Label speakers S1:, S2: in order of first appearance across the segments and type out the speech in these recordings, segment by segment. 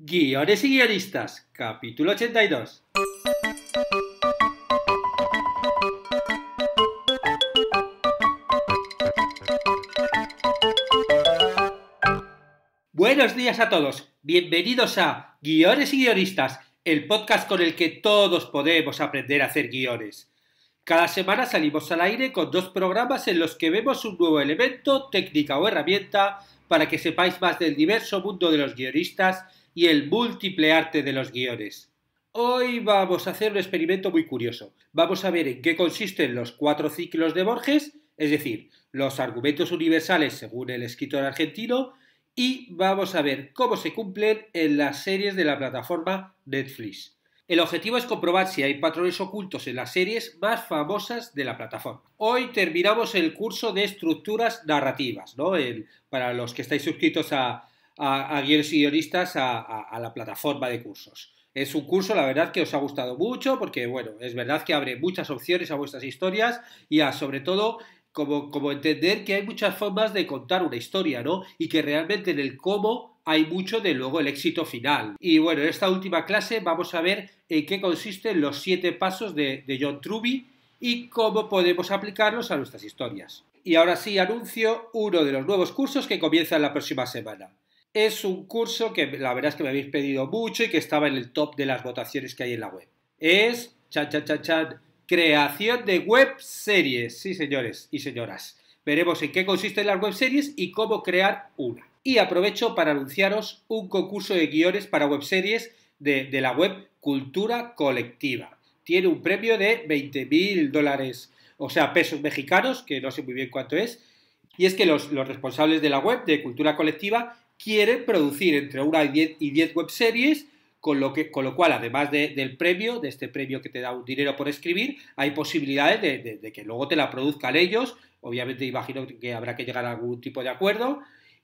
S1: Guiones y guionistas, capítulo 82. Buenos días a todos, bienvenidos a Guiones y guionistas, el podcast con el que todos podemos aprender a hacer guiones. Cada semana salimos al aire con dos programas en los que vemos un nuevo elemento, técnica o herramienta para que sepáis más del diverso mundo de los guionistas y el múltiple arte de los guiones. Hoy vamos a hacer un experimento muy curioso. Vamos a ver en qué consisten los cuatro ciclos de Borges, es decir, los argumentos universales según el escritor argentino, y vamos a ver cómo se cumplen en las series de la plataforma Netflix. El objetivo es comprobar si hay patrones ocultos en las series más famosas de la plataforma. Hoy terminamos el curso de estructuras narrativas, ¿no? para los que estáis suscritos a, a, guiones y guionistas a, la plataforma de cursos. Es un curso, la verdad, que os ha gustado mucho porque, bueno, es verdad que abre muchas opciones a vuestras historias y a, sobre todo, como, entender que hay muchas formas de contar una historia, ¿no? Y que realmente en el cómo hay mucho de luego el éxito final. Y bueno, en esta última clase vamos a ver en qué consisten los siete pasos de, de John Truby y cómo podemos aplicarlos a nuestras historias. Y ahora sí anuncio uno de los nuevos cursos que comienza la próxima semana. Es un curso que la verdad es que me habéis pedido mucho y que estaba en el top de las votaciones que hay en la web. Es, cha, cha, cha, creación de web series. Sí, señores y señoras. Veremos en qué consisten las web series y cómo crear una. Y aprovecho para anunciaros un concurso de guiones para web series de, la web Cultura Colectiva. Tiene un premio de 20 mil dólares, o sea, pesos mexicanos, que no sé muy bien cuánto es. Y es que los, los responsables de la web de Cultura Colectiva quiere producir entre una y 10 y 10 web series, con lo, que, con lo cual, además de, del premio, de este premio que te da un dinero por escribir, hay posibilidades de, que luego te la produzcan ellos. Obviamente, imagino que habrá que llegar a algún tipo de acuerdo.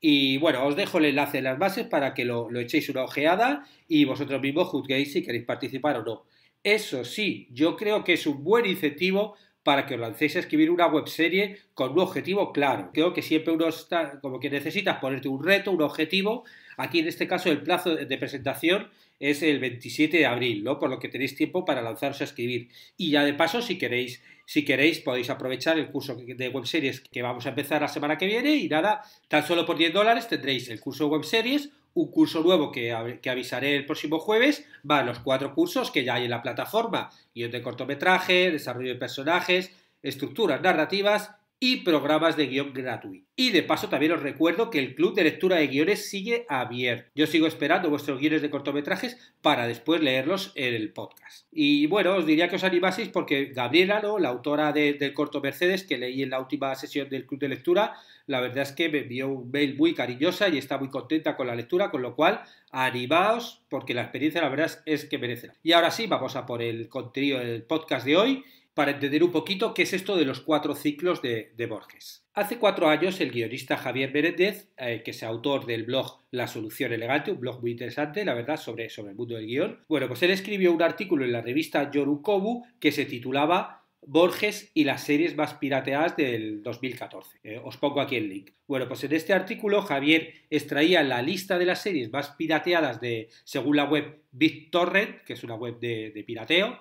S1: Y bueno, os dejo el enlace en las bases para que lo, lo echéis una ojeada y vosotros mismos juzguéis si queréis participar o no. Eso sí, yo creo que es un buen incentivo para que os lancéis a escribir una webserie con un objetivo claro. Creo que siempre uno está, como que necesitas ponerte un reto, un objetivo. Aquí en este caso el plazo de presentación es el 27 de abril, ¿no? Por lo que tenéis tiempo para lanzaros a escribir. Y ya de paso, si queréis, si queréis, podéis aprovechar el curso de webseries que vamos a empezar la semana que viene. Y nada, tan solo por 10 dólares tendréis el curso de webseries un curso nuevo que, avisaré el próximo jueves, va los cuatro cursos que ya hay en la plataforma, guión de cortometraje, desarrollo de personajes, estructuras narrativas y programas de guión gratuito. Y de paso también os recuerdo que el club de lectura de guiones sigue abierto. Yo sigo esperando vuestros guiones de cortometrajes para después leerlos en el podcast. Y bueno, os diría que os animaseis porque Gabriela, ¿no? la autora del corto Mercedes, que leí en la última sesión del club de lectura, la verdad es que me envió un mail muy cariñosa y está muy contenta con la lectura, con lo cual animaos porque la experiencia la verdad es que merece. Y ahora sí, vamos a por el contenido del podcast de hoy para entender un poquito qué es esto de los cuatro ciclos de, Borges. Hace cuatro años el guionista Javier Berendez, eh, que es autor del blog La Solución Elegante, un blog muy interesante, la verdad, sobre, sobre el mundo del guión, bueno, pues él escribió un artículo en la revista Yorukobu que se titulaba Borges y las series más pirateadas del 2014. Eh, os pongo aquí el link. Bueno, pues en este artículo Javier extraía la lista de las series más pirateadas de, según la web BitTorrent, que es una web de pirateo,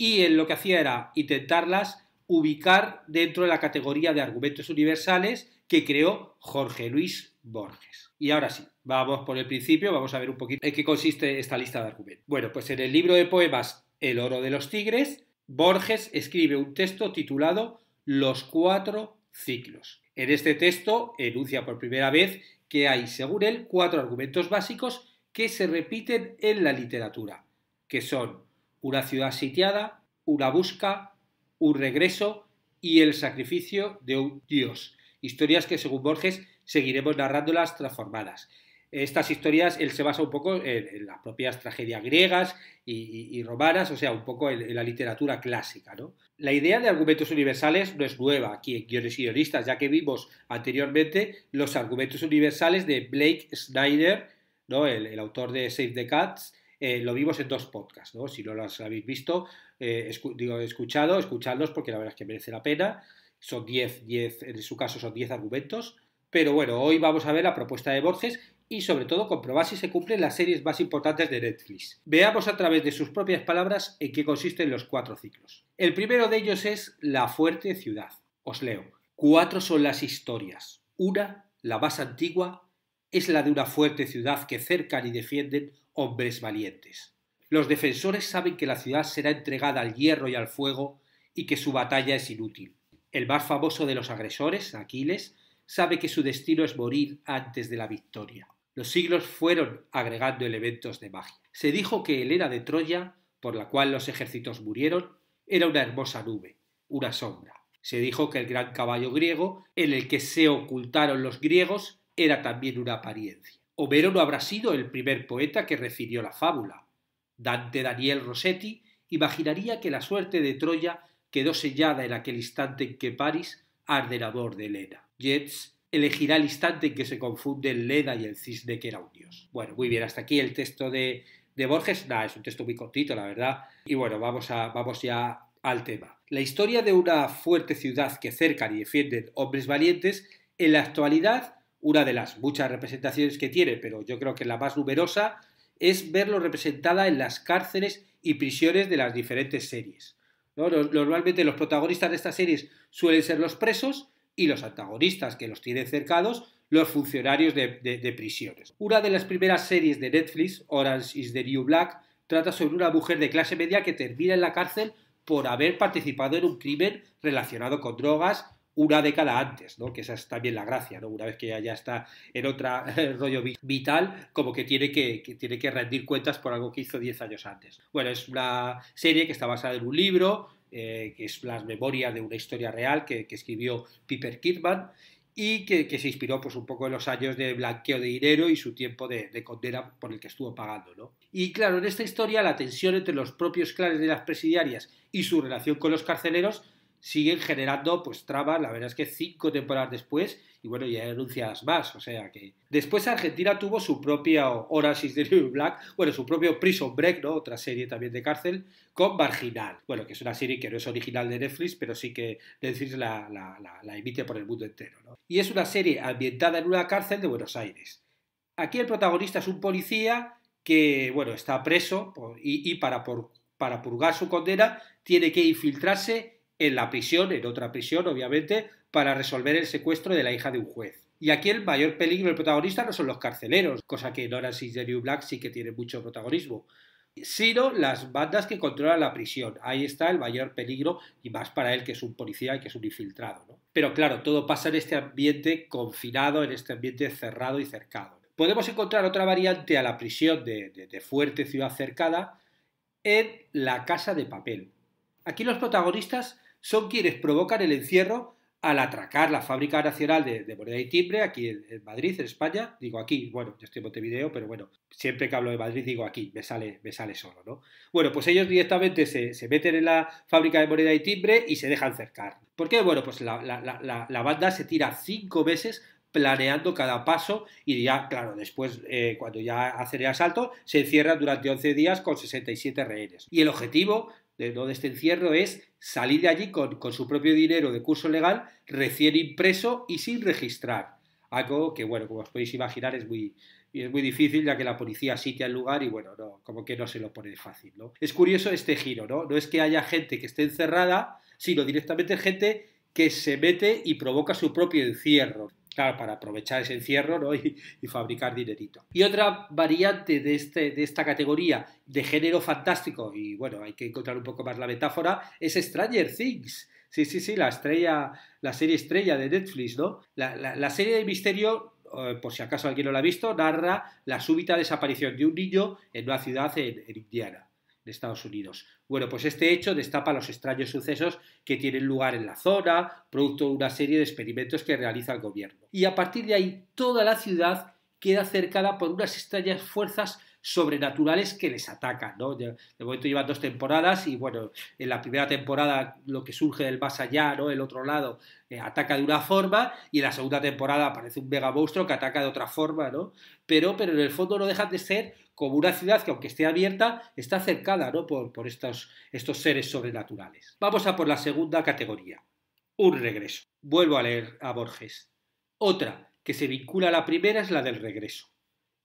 S1: y él lo que hacía era intentarlas ubicar dentro de la categoría de argumentos universales que creó Jorge Luis Borges. Y ahora sí, vamos por el principio, vamos a ver un poquito en qué consiste esta lista de argumentos. Bueno, pues en el libro de poemas El oro de los tigres, Borges escribe un texto titulado Los cuatro ciclos. En este texto enuncia por primera vez que hay, según él, cuatro argumentos básicos que se repiten en la literatura, que son una ciudad sitiada, una busca, un regreso y el sacrificio de un dios. Historias que, según Borges, seguiremos narrándolas transformadas. Estas historias él se basa un poco en, las propias tragedias griegas y, romanas, o sea, un poco en, la literatura clásica. ¿no? La idea de argumentos universales no es nueva aquí en Guiones y Guionistas, ya que vimos anteriormente los argumentos universales de Blake Snyder, ¿no? el, el autor de Save the Cats, eh, lo vimos en dos podcasts, ¿no? Si no los habéis visto, eh, digo, escuchado, escuchadlos porque la verdad es que merece la pena. Son 10, 10, en su caso son 10 argumentos. Pero bueno, hoy vamos a ver la propuesta de Borges y sobre todo comprobar si se cumplen las series más importantes de Netflix. Veamos a través de sus propias palabras en qué consisten los cuatro ciclos. El primero de ellos es La fuerte ciudad. Os leo. Cuatro son las historias. Una, la más antigua, es la de una fuerte ciudad que cercan y defienden hombres valientes. Los defensores saben que la ciudad será entregada al hierro y al fuego y que su batalla es inútil. El más famoso de los agresores, Aquiles, sabe que su destino es morir antes de la victoria. Los siglos fueron agregando elementos de magia. Se dijo que el era de Troya, por la cual los ejércitos murieron, era una hermosa nube, una sombra. Se dijo que el gran caballo griego, en el que se ocultaron los griegos, era también una apariencia. Homero no habrá sido el primer poeta que refirió la fábula. Dante Daniel Rossetti imaginaría que la suerte de Troya quedó sellada en aquel instante en que París arde de Helena. Yeats elegirá el instante en que se confunden Leda y el cisne que era un dios. Bueno, muy bien, hasta aquí el texto de, de Borges. Nada, es un texto muy cortito, la verdad. Y bueno, vamos, a, vamos ya al tema. La historia de una fuerte ciudad que cercan y defienden hombres valientes, en la actualidad una de las muchas representaciones que tiene, pero yo creo que la más numerosa, es verlo representada en las cárceles y prisiones de las diferentes series. Normalmente los protagonistas de estas series suelen ser los presos y los antagonistas que los tienen cercados, los funcionarios de, de prisiones. Una de las primeras series de Netflix, Orange is the New Black, trata sobre una mujer de clase media que termina en la cárcel por haber participado en un crimen relacionado con drogas una década antes, ¿no? Que esa es también la gracia, ¿no? Una vez que ya, está en otro rollo vital, como que tiene que, tiene que rendir cuentas por algo que hizo diez años antes. Bueno, es una serie que está basada en un libro, eh, que es las memorias de una historia real que, escribió Piper Kidman y que, se inspiró pues un poco en los años de blanqueo de dinero y su tiempo de, condena por el que estuvo pagando. Y claro, en esta historia la tensión entre los propios clanes de las presidiarias y su relación con los carceleros siguen generando pues trabas, la verdad es que cinco temporadas después, y bueno, ya denuncias más, o sea que... Después Argentina tuvo su propia Horasis de New Black, bueno, su propio Prison Break, ¿no? Otra serie también de cárcel, con Marginal, bueno, que es una serie que no es original de Netflix, pero sí que Netflix la, la, emite por el mundo entero, ¿no? Y es una serie ambientada en una cárcel de Buenos Aires. Aquí el protagonista es un policía que, bueno, está preso y, para, por, para purgar su condena tiene que infiltrarse en la prisión, en otra prisión, obviamente, para resolver el secuestro de la hija de un juez. Y aquí el mayor peligro del protagonista no son los carceleros, cosa que en Orange is Black sí que tiene mucho protagonismo, sino las bandas que controlan la prisión. Ahí está el mayor peligro, y más para él que es un policía y que es un infiltrado. Pero claro, todo pasa en este ambiente confinado, en este ambiente cerrado y cercado. Podemos encontrar otra variante a la prisión de fuerte ciudad cercada en la casa de papel. Aquí los protagonistas son quienes provocan el encierro al atracar la fábrica nacional de, moneda y timbre aquí en, Madrid, en España, digo aquí, bueno, yo estoy en Montevideo, pero bueno, siempre que hablo de Madrid digo aquí, me sale, me sale solo, ¿no? Bueno, pues ellos directamente se, meten en la fábrica de moneda y timbre y se dejan cercar. ¿Por qué? Bueno, pues la, banda se tira cinco meses planeando cada paso y ya, claro, después eh, cuando ya hacen el asalto, se encierran durante 11 días con 67 rehenes. Y el objetivo de, todo este encierro es salir de allí con, con, su propio dinero de curso legal, recién impreso y sin registrar. Algo que, bueno, como os podéis imaginar, es muy, es muy difícil, ya que la policía sitia el lugar y, bueno, no, como que no se lo pone fácil, ¿no? Es curioso este giro, ¿no? No es que haya gente que esté encerrada, sino directamente gente que se mete y provoca su propio encierro para aprovechar ese encierro ¿no? y, fabricar dinerito. Y otra variante de, este, de esta categoría de género fantástico, y bueno, hay que encontrar un poco más la metáfora, es Stranger Things. Sí, sí, sí, la estrella, la serie estrella de Netflix, ¿no? La, serie de misterio, eh, por si acaso alguien no la ha visto, narra la súbita desaparición de un niño en una ciudad en Indiana de Estados Unidos. Bueno, pues este hecho destapa los extraños sucesos que tienen lugar en la zona, producto de una serie de experimentos que realiza el gobierno. Y a partir de ahí, toda la ciudad queda cercada por unas extrañas fuerzas sobrenaturales que les atacan. ¿no? De, momento llevan dos temporadas y bueno, en la primera temporada lo que surge del más allá, ¿no? el otro lado, eh, ataca de una forma y en la segunda temporada aparece un mega monstruo que ataca de otra forma, ¿no? pero, pero en el fondo no dejan de ser como una ciudad que aunque esté abierta, está cercada ¿no? por, estos, estos seres sobrenaturales. Vamos a por la segunda categoría, un regreso. Vuelvo a leer a Borges. Otra que se vincula a la primera es la del regreso,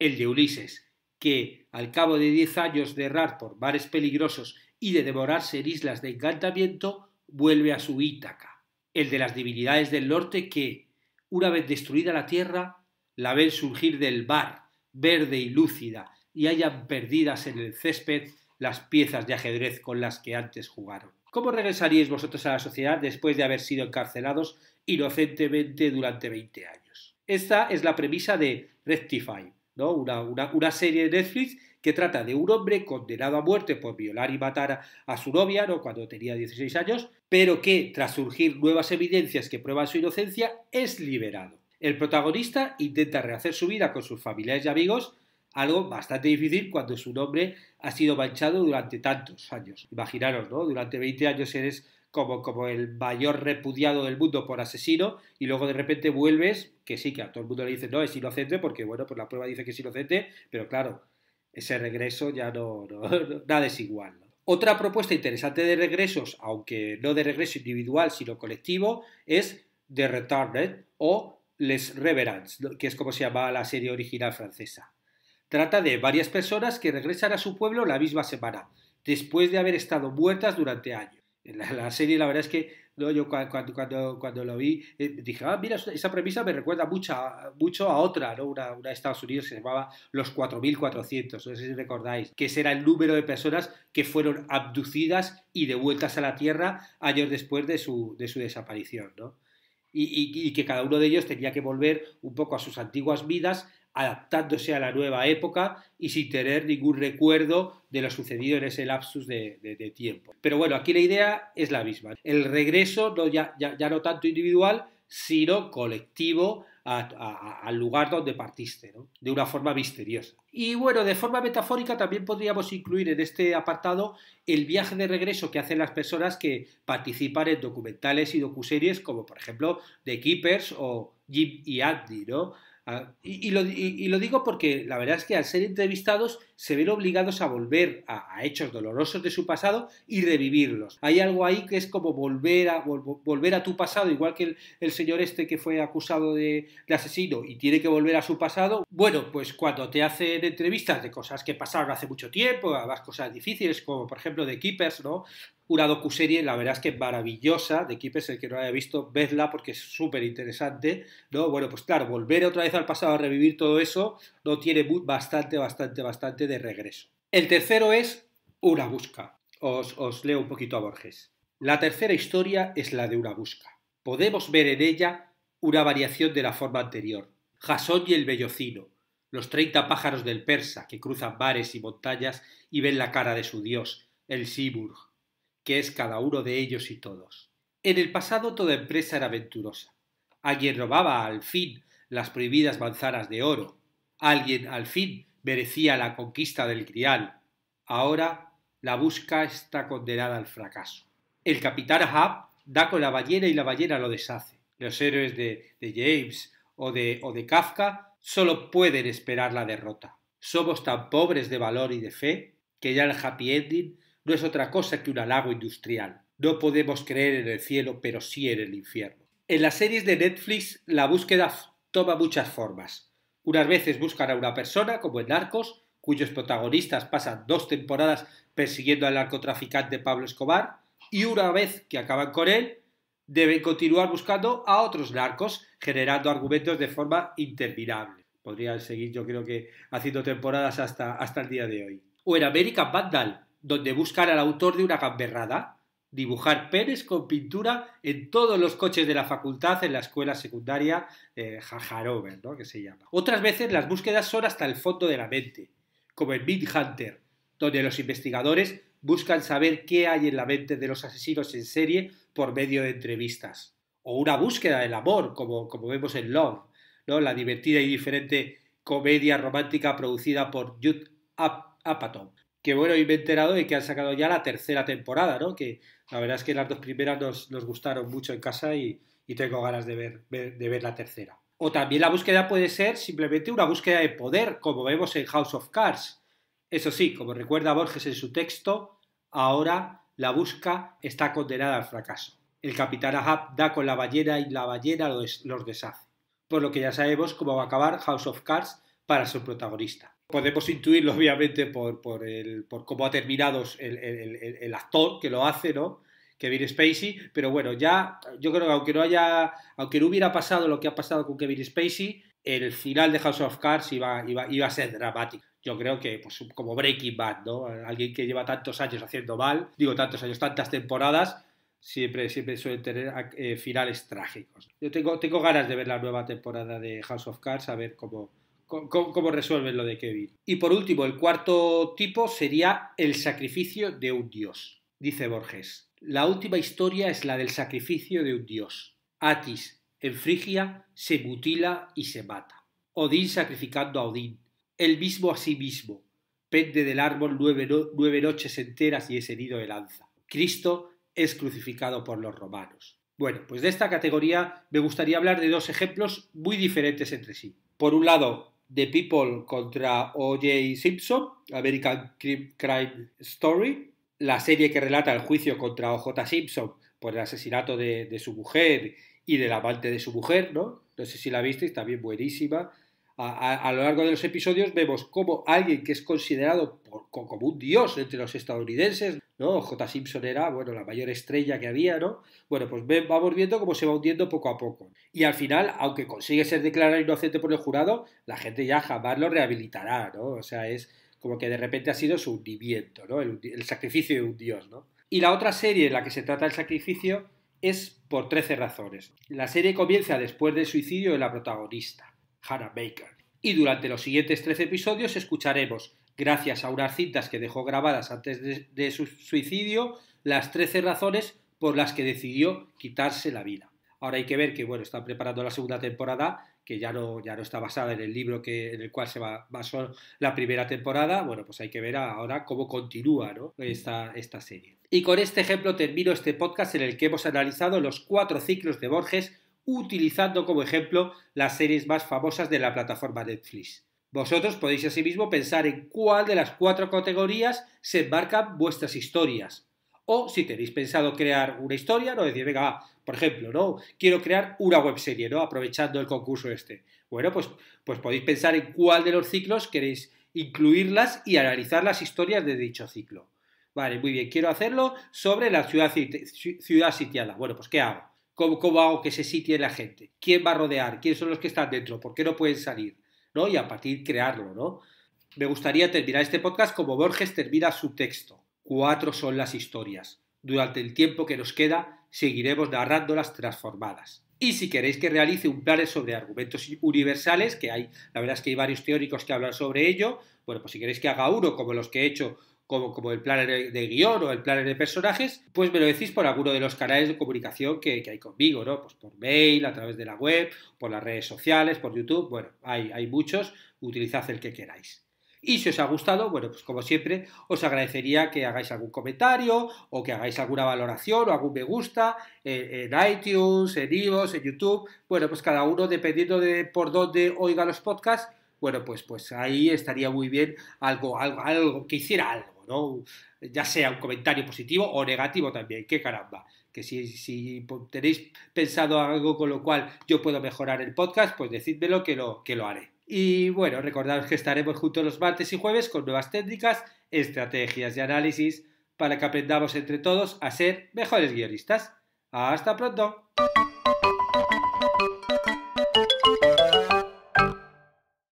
S1: el de Ulises, que al cabo de diez años de errar por mares peligrosos y de devorarse en islas de encantamiento, vuelve a su Ítaca, el de las divinidades del norte que, una vez destruida la tierra, la ven surgir del mar, verde y lúcida, y hayan perdidas en el césped las piezas de ajedrez con las que antes jugaron. ¿Cómo regresaríais vosotros a la sociedad después de haber sido encarcelados inocentemente durante 20 años? Esta es la premisa de Rectify, una, serie de Netflix que trata de un hombre condenado a muerte por violar y matar a, su novia cuando tenía 16 años, pero que, tras surgir nuevas evidencias que prueban su inocencia, es liberado. El protagonista intenta rehacer su vida con sus familiares y amigos algo bastante difícil cuando su nombre ha sido manchado durante tantos años. Imaginaros, ¿no? Durante 20 años eres como, el mayor repudiado del mundo por asesino y luego de repente vuelves, que sí, que a todo el mundo le dicen, no, es inocente, porque bueno, pues la prueba dice que es inocente, pero claro, ese regreso ya no, nada es igual. Otra propuesta interesante de regresos, aunque no de regreso individual, sino colectivo, es The Retarded o Les Reverends, que es como se llamaba la serie original francesa. Trata de varias personas que regresan a su pueblo la misma semana, después de haber estado muertas durante años. En la serie, la verdad es que yo cuando, cuando, lo vi, eh, dije, ah, mira, esa premisa me recuerda mucho a, otra, ¿no? Una, de Estados Unidos que se llamaba Los 4.400, no sé si recordáis, que ese era el número de personas que fueron abducidas y devueltas a la Tierra años después de su, de su desaparición, ¿no? Y, y que cada uno de ellos tenía que volver un poco a sus antiguas vidas adaptándose a la nueva época y sin tener ningún recuerdo de lo sucedido en ese lapsus de, tiempo. Pero bueno, aquí la idea es la misma. El regreso ya, ya, no tanto individual, sino colectivo al lugar donde partiste, ¿no? de una forma misteriosa. Y bueno, de forma metafórica también podríamos incluir en este apartado el viaje de regreso que hacen las personas que participan en documentales y docuseries como por ejemplo The Keepers o Jim y Andy, ¿no? y, lo, lo, digo porque la verdad es que al ser entrevistados se ven obligados a volver a, hechos dolorosos de su pasado y revivirlos. Hay algo ahí que es como volver a, volver a tu pasado, igual que el, señor este que fue acusado de, asesino y tiene que volver a su pasado. Bueno, pues cuando te hacen entrevistas de cosas que pasaron hace mucho tiempo, las cosas difíciles, como por ejemplo de Keepers, ¿no? una docuserie, la verdad es que es maravillosa, de es el que no haya visto, vedla porque es súper interesante, ¿no? Bueno, pues claro, volver otra vez al pasado a revivir todo eso no tiene bastante, bastante, bastante de regreso. El tercero es Una Busca. Os, os leo un poquito a Borges. La tercera historia es la de Una Busca. Podemos ver en ella una variación de la forma anterior. Jasón y el Bellocino, los treinta pájaros del Persa que cruzan mares y montañas y ven la cara de su dios, el Siburg, que es cada uno de ellos y todos. En el pasado toda empresa era venturosa. Alguien robaba al fin las prohibidas manzanas de oro. Alguien al fin merecía la conquista del grial. Ahora la busca está condenada al fracaso. El capitán Hub da con la ballena y la ballena lo deshace. Los héroes de, de James o de, o de Kafka solo pueden esperar la derrota. Somos tan pobres de valor y de fe que ya el happy ending no es otra cosa que un halago industrial. No podemos creer en el cielo, pero sí en el infierno. En las series de Netflix la búsqueda toma muchas formas. Unas veces buscan a una persona, como en Narcos, cuyos protagonistas pasan dos temporadas persiguiendo al narcotraficante Pablo Escobar, y una vez que acaban con él, deben continuar buscando a otros narcos, generando argumentos de forma interminable. Podrían seguir, yo creo que, haciendo temporadas hasta, hasta el día de hoy. O en American Vandal, donde buscan al autor de una gamberrada, dibujar penes con pintura en todos los coches de la facultad en la escuela secundaria eh, Jajarover, que se llama. Otras veces las búsquedas son hasta el fondo de la mente, como en Mid Hunter, donde los investigadores buscan saber qué hay en la mente de los asesinos en serie por medio de entrevistas. O una búsqueda del amor, como, como vemos en Love, ¿no? la divertida y diferente comedia romántica producida por Jude Apatow, que bueno, hoy me he enterado de que han sacado ya la tercera temporada, ¿no? Que la verdad es que las dos primeras nos, gustaron mucho en casa y, tengo ganas de ver, de ver la tercera. O también la búsqueda puede ser simplemente una búsqueda de poder, como vemos en House of Cards. Eso sí, como recuerda Borges en su texto, ahora la busca está condenada al fracaso. El capitán Ahab da con la ballena y la ballena los deshace. Por lo que ya sabemos cómo va a acabar House of Cards para su protagonista podemos intuirlo obviamente por, el, cómo ha terminado el, actor que lo hace, ¿no? Kevin Spacey, pero bueno, ya yo creo que aunque no haya, aunque no hubiera pasado lo que ha pasado con Kevin Spacey, el final de House of Cards iba, iba, a ser dramático. Yo creo que, pues, como Breaking Bad, ¿no? Alguien que lleva tantos años haciendo mal, digo tantos años, tantas temporadas, siempre, siempre suelen tener eh, finales trágicos. Yo tengo, tengo ganas de ver la nueva temporada de House of Cards, a ver cómo, cómo, resuelven lo de Kevin. Y por último, el cuarto tipo sería el sacrificio de un dios, dice Borges. La última historia es la del sacrificio de un dios. Atis, en Frigia, se mutila y se mata. Odín sacrificando a Odín, el mismo a sí mismo, pende del árbol nueve, nueve noches enteras y es herido de lanza. Cristo es crucificado por los romanos. Bueno, pues de esta categoría me gustaría hablar de dos ejemplos muy diferentes entre sí. Por un lado, The People contra O.J. Simpson, American Crime Story, la serie que relata el juicio contra O.J. Simpson por el asesinato de, su mujer y del amante de su mujer, ¿no? No sé si la visteis, también buenísima. A, lo largo de los episodios vemos cómo alguien que es considerado como un dios entre los estadounidenses ¿no? J. Simpson era, bueno, la mayor estrella que había, ¿no? Bueno, pues vamos viendo cómo se va hundiendo poco a poco. Y al final, aunque consigue ser declarado inocente por el jurado, la gente ya jamás lo rehabilitará, ¿no? O sea, es como que de repente ha sido su hundimiento, ¿no? El, sacrificio de un dios, ¿no? Y la otra serie en la que se trata el sacrificio es por 13 razones. La serie comienza después del suicidio de la protagonista, Hannah Baker. Y durante los siguientes 13 episodios escucharemos gracias a unas cintas que dejó grabadas antes de, su suicidio, las 13 razones por las que decidió quitarse la vida. Ahora hay que ver que, bueno, están preparando la segunda temporada, que ya no, ya no está basada en el libro que, en el cual se basó la primera temporada. Bueno, pues hay que ver ahora cómo continúa esta, esta serie. Y con este ejemplo termino este podcast en el que hemos analizado los cuatro ciclos de Borges utilizando como ejemplo las series más famosas de la plataforma Netflix. Vosotros podéis asimismo pensar en cuál de las cuatro categorías se enmarcan vuestras historias. O si tenéis pensado crear una historia, no decir, venga, por ejemplo, ¿no? Quiero crear una webserie, ¿no? Aprovechando el concurso este. Bueno, pues, pues podéis pensar en cuál de los ciclos queréis incluirlas y analizar las historias de dicho ciclo. Vale, muy bien, quiero hacerlo sobre la ciudad, ciudad sitiada. Bueno, pues ¿qué hago? ¿Cómo, ¿Cómo hago que se sitie la gente? ¿Quién va a rodear? ¿Quiénes son los que están dentro? ¿Por qué no pueden salir? Y a partir crearlo, ¿no? Me gustaría terminar este podcast como Borges termina su texto. Cuatro son las historias. Durante el tiempo que nos queda, seguiremos narrándolas transformadas. Y si queréis que realice un plan sobre argumentos universales, que hay, la verdad es que hay varios teóricos que hablan sobre ello, bueno, pues si queréis que haga uno, como los que he hecho como, el plan de guión o el plan de personajes, pues me lo decís por alguno de los canales de comunicación que, hay conmigo, ¿no? Pues por mail, a través de la web, por las redes sociales, por YouTube, bueno, hay, muchos, utilizad el que queráis. Y si os ha gustado, bueno, pues como siempre, os agradecería que hagáis algún comentario o que hagáis alguna valoración o algún me gusta en, iTunes, en iOS en YouTube. Bueno, pues cada uno, dependiendo de por dónde oiga los podcasts, bueno, pues, pues ahí estaría muy bien algo, algo, algo que hiciera algo. Ya sea un comentario positivo o negativo también, qué caramba. Que si, si tenéis pensado algo con lo cual yo puedo mejorar el podcast, pues decídmelo que lo, que lo haré. Y bueno, recordad que estaremos juntos los martes y jueves con nuevas técnicas, estrategias de análisis para que aprendamos entre todos a ser mejores guionistas. ¡Hasta pronto!